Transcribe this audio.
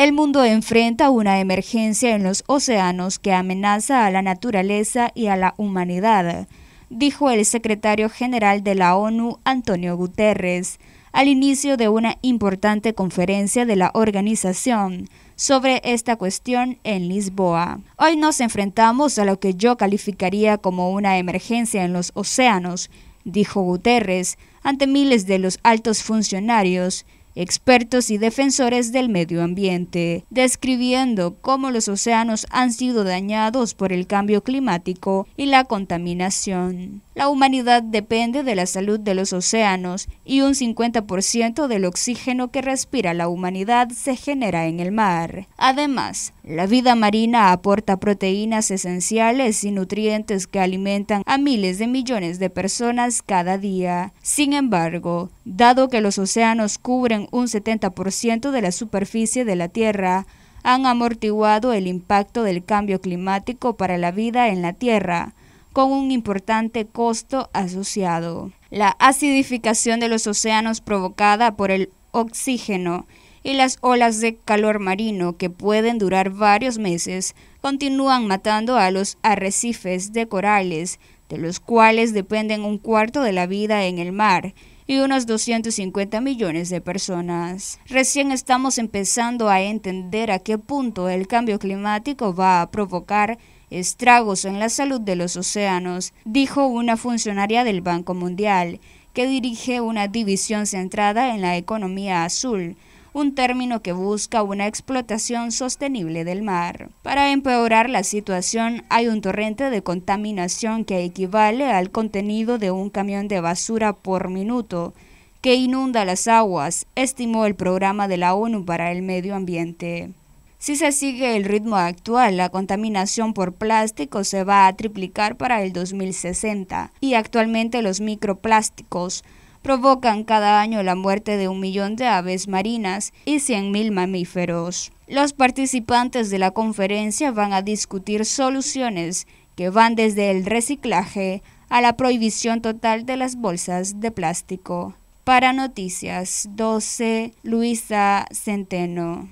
El mundo enfrenta una emergencia en los océanos que amenaza a la naturaleza y a la humanidad, dijo el secretario general de la ONU, Antonio Guterres, al inicio de una importante conferencia de la organización sobre esta cuestión en Lisboa. Hoy nos enfrentamos a lo que yo calificaría como una emergencia en los océanos, dijo Guterres, ante miles de los altos funcionarios expertos y defensores del medio ambiente, describiendo cómo los océanos han sido dañados por el cambio climático y la contaminación. La humanidad depende de la salud de los océanos y un 50% del oxígeno que respira la humanidad se genera en el mar. Además, la vida marina aporta proteínas esenciales y nutrientes que alimentan a miles de millones de personas cada día. Sin embargo, dado que los océanos cubren un 70% de la superficie de la Tierra, han amortiguado el impacto del cambio climático para la vida en la Tierra, con un importante costo asociado. La acidificación de los océanos provocada por el oxígeno y las olas de calor marino, que pueden durar varios meses, continúan matando a los arrecifes de corales, de los cuales dependen un cuarto de la vida en el mar y unos 250 millones de personas. Recién estamos empezando a entender a qué punto el cambio climático va a provocar estragos en la salud de los océanos, dijo una funcionaria del Banco Mundial, que dirige una división centrada en la economía azul, un término que busca una explotación sostenible del mar. Para empeorar la situación, hay un torrente de contaminación que equivale al contenido de un camión de basura por minuto que inunda las aguas, estimó el programa de la ONU para el medio ambiente. Si se sigue el ritmo actual, la contaminación por plástico se va a triplicar para el 2060 y actualmente los microplásticos provocan cada año la muerte de un millón de aves marinas y 100.000 mamíferos. Los participantes de la conferencia van a discutir soluciones que van desde el reciclaje a la prohibición total de las bolsas de plástico. Para Noticias 12, Luisa Centeno.